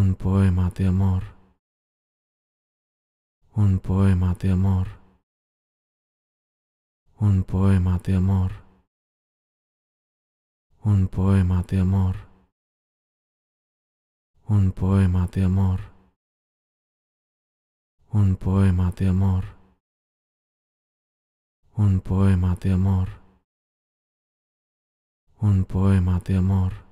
un poema de amor, un poema de amor, un poema de amor, un poema de amor, un poema de amor, un poema de amor, un poema de amor, un poema de amor.